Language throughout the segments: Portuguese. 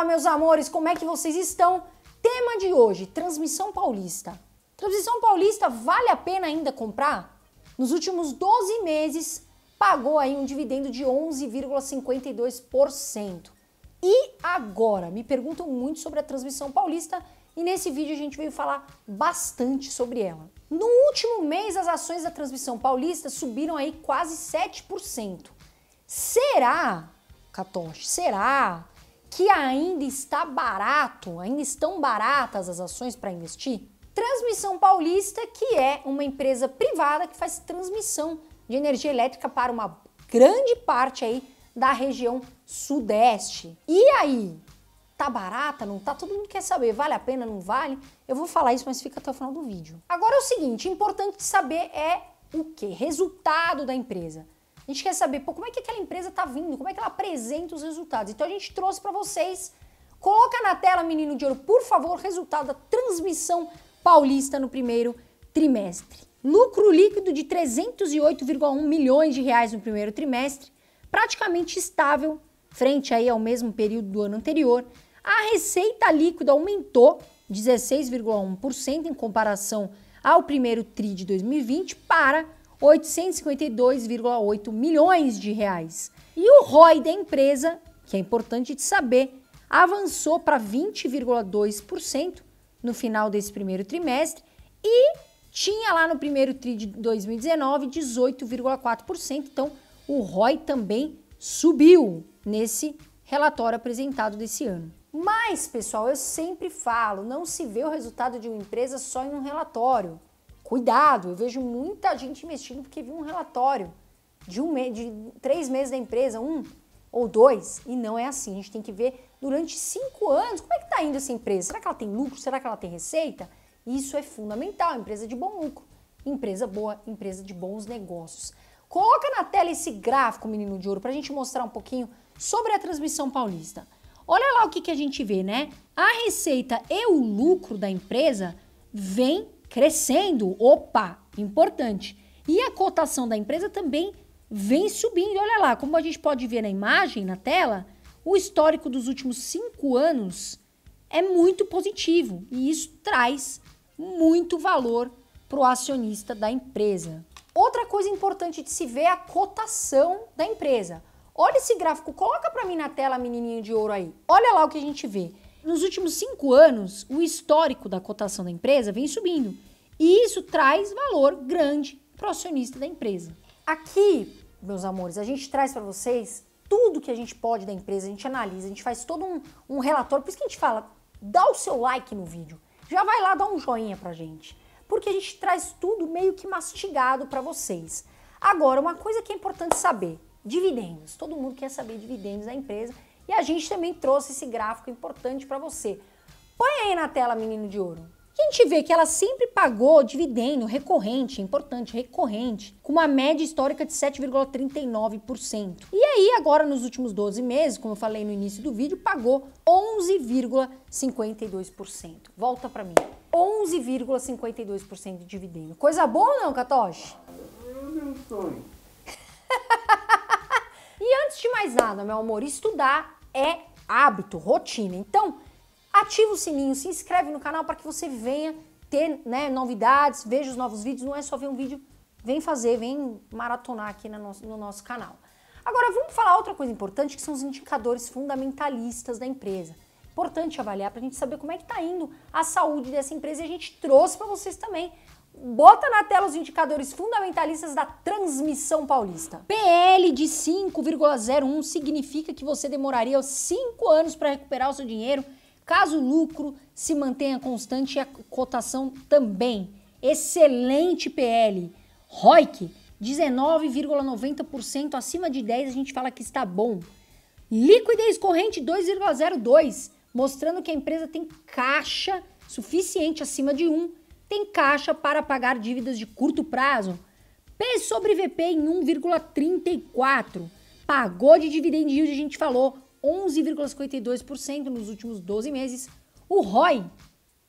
Fala, meus amores, como é que vocês estão? Tema de hoje: transmissão paulista. Transmissão paulista vale a pena ainda comprar? Nos últimos 12 meses, pagou aí um dividendo de 11,52%. E agora? Me perguntam muito sobre a transmissão paulista e nesse vídeo a gente veio falar bastante sobre ela. No último mês, as ações da transmissão paulista subiram aí quase 7%. Será, Katoshi, será que ainda está barato, ainda estão baratas as ações para investir? Transmissão Paulista, que é uma empresa privada que faz transmissão de energia elétrica para uma grande parte aí da região sudeste. E aí, tá barata, não tá? Todo mundo quer saber, vale a pena, não vale? Eu vou falar isso, mas fica até o final do vídeo. Agora é o seguinte, importante saber é o que? Resultado da empresa. A gente quer saber, pô, como é que aquela empresa está vindo, como é que ela apresenta os resultados. Então a gente trouxe para vocês. Coloca na tela, menino de ouro, por favor, resultado da transmissão paulista no primeiro trimestre. Lucro líquido de 308,1 milhões de reais no primeiro trimestre, praticamente estável frente aí ao mesmo período do ano anterior. A receita líquida aumentou 16,1% em comparação ao primeiro TRI de 2020 para 852,8 milhões de reais. E o ROI da empresa, que é importante de saber, avançou para 20,2% no final desse primeiro trimestre e tinha lá no primeiro tri de 2019 18,4%. Então, o ROI também subiu nesse relatório apresentado desse ano. Mas, pessoal, eu sempre falo, não se vê o resultado de uma empresa só em um relatório. Cuidado, eu vejo muita gente investindo porque viu um relatório de, um me de três meses da empresa, um ou dois, e não é assim. A gente tem que ver durante cinco anos como é que está indo essa empresa. Será que ela tem lucro? Será que ela tem receita? Isso é fundamental. Empresa de bom lucro, empresa boa, empresa de bons negócios. Coloca na tela esse gráfico, menino de ouro, para a gente mostrar um pouquinho sobre a transmissão paulista. Olha lá o que, que a gente vê, né? A receita e o lucro da empresa vem crescendo, opa, importante. E a cotação da empresa também vem subindo. Olha lá, como a gente pode ver na imagem, na tela, o histórico dos últimos cinco anos é muito positivo e isso traz muito valor para o acionista da empresa. Outra coisa importante de se ver é a cotação da empresa. Olha esse gráfico, coloca para mim na tela, menininho de ouro aí. Olha lá o que a gente vê. Nos últimos cinco anos, o histórico da cotação da empresa vem subindo. E isso traz valor grande para o acionista da empresa. Aqui, meus amores, a gente traz para vocês tudo que a gente pode da empresa, a gente analisa, a gente faz todo um, um relatório. Por isso que a gente fala, dá o seu like no vídeo. Já vai lá dar um joinha a gente. Porque a gente traz tudo meio que mastigado para vocês. Agora, uma coisa que é importante saber: dividendos. Todo mundo quer saber dividendos da empresa e a gente também trouxe esse gráfico importante para você. Põe aí na tela, menino de ouro. A gente vê que ela sempre pagou dividendo recorrente, importante, recorrente, com uma média histórica de 7,39%. E aí, agora nos últimos 12 meses, como eu falei no início do vídeo, pagou 11,52%. Volta para mim. 11,52% de dividendo. Coisa boa ou não, Katoshi? Eu sonho. e antes de mais nada, meu amor, estudar é hábito, rotina. Então, ativa o sininho, se inscreve no canal para que você venha ter né, novidades, veja os novos vídeos. Não é só ver um vídeo, vem fazer, vem maratonar aqui no nosso, no nosso canal. Agora, vamos falar outra coisa importante, que são os indicadores fundamentalistas da empresa. Importante avaliar para a gente saber como é que está indo a saúde dessa empresa e a gente trouxe para vocês também bota na tela os indicadores fundamentalistas da transmissão paulista. PL de 5,01 significa que você demoraria 5 anos para recuperar o seu dinheiro, caso o lucro se mantenha constante e a cotação também. Excelente PL. ROIC 19,90% acima de 10 a gente fala que está bom. Liquidez corrente 2,02, mostrando que a empresa tem caixa suficiente acima de 1 tem caixa para pagar dívidas de curto prazo. P sobre VP em 1,34. Pagou de dividend yield, a gente falou, 11,52% nos últimos 12 meses. O ROI,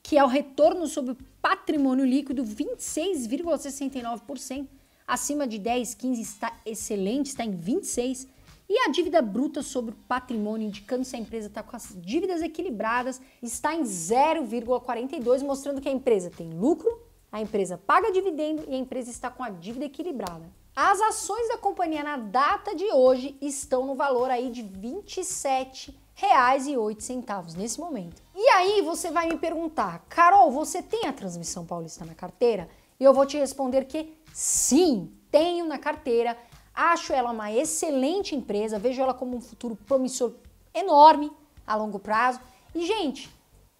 que é o retorno sobre patrimônio líquido, 26,69%. Acima de 10, 15 está excelente, está em 26. E a dívida bruta sobre o patrimônio, indicando se a empresa está com as dívidas equilibradas, está em 0,42, mostrando que a empresa tem lucro, a empresa paga dividendo e a empresa está com a dívida equilibrada. As ações da companhia na data de hoje estão no valor aí de R$ 27,08 nesse momento. E aí você vai me perguntar, Carol, você tem a transmissão paulista na carteira? E eu vou te responder que sim, tenho na carteira Acho ela uma excelente empresa, vejo ela como um futuro promissor enorme a longo prazo. E, gente,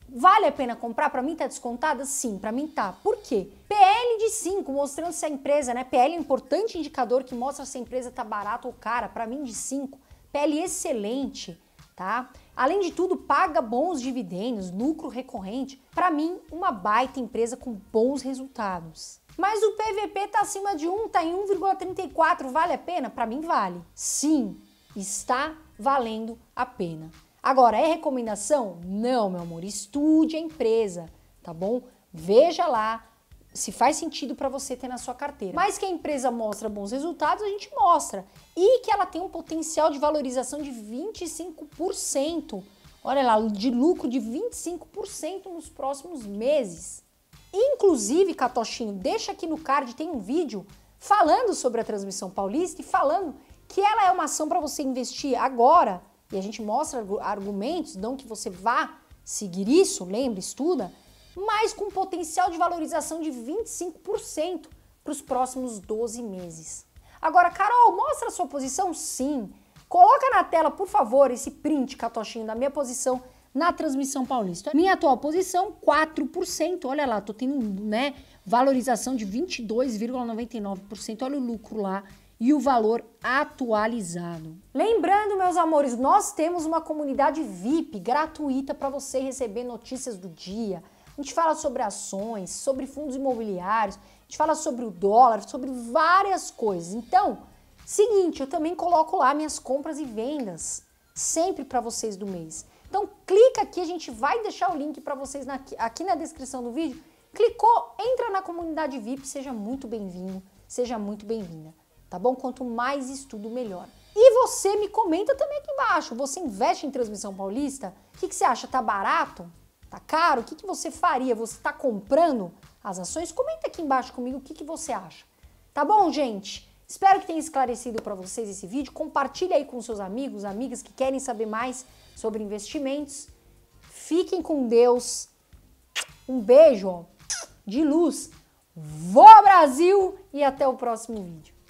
vale a pena comprar? Para mim tá descontada? Sim, para mim tá. Por quê? PL de 5, mostrando se a empresa, né? PL é um importante indicador que mostra se a empresa tá barata ou cara. Para mim de 5, PL excelente, tá? Além de tudo, paga bons dividendos, lucro recorrente. Para mim, uma baita empresa com bons resultados. Mas o PVP tá acima de 1, tá em 1,34, vale a pena? Para mim vale. Sim, está valendo a pena. Agora, é recomendação? Não, meu amor, estude a empresa, tá bom? Veja lá se faz sentido para você ter na sua carteira. Mas que a empresa mostra bons resultados, a gente mostra. E que ela tem um potencial de valorização de 25%. Olha lá, de lucro de 25% nos próximos meses. Inclusive, Catochinho, deixa aqui no card, tem um vídeo falando sobre a transmissão paulista e falando que ela é uma ação para você investir agora, e a gente mostra argumentos, não que você vá seguir isso, lembra, estuda, mas com potencial de valorização de 25% para os próximos 12 meses. Agora, Carol, mostra a sua posição? Sim. Coloca na tela, por favor, esse print, Catochinho, da minha posição na transmissão paulista. Minha atual posição, 4%. Olha lá, tô tendo, né, valorização de 22,99%. Olha o lucro lá e o valor atualizado. Lembrando, meus amores, nós temos uma comunidade VIP gratuita para você receber notícias do dia. A gente fala sobre ações, sobre fundos imobiliários, a gente fala sobre o dólar, sobre várias coisas. Então, seguinte, eu também coloco lá minhas compras e vendas sempre para vocês do mês clica aqui, a gente vai deixar o link para vocês na, aqui na descrição do vídeo. Clicou, entra na comunidade VIP, seja muito bem-vindo, seja muito bem-vinda, tá bom? Quanto mais estudo, melhor. E você me comenta também aqui embaixo, você investe em transmissão paulista? O que, que você acha? Tá barato? Tá caro? O que, que você faria? Você está comprando as ações? Comenta aqui embaixo comigo o que, que você acha. Tá bom, gente? Espero que tenha esclarecido para vocês esse vídeo. Compartilhe aí com seus amigos, amigas que querem saber mais sobre investimentos. Fiquem com Deus. Um beijo de luz. Vou Brasil e até o próximo vídeo.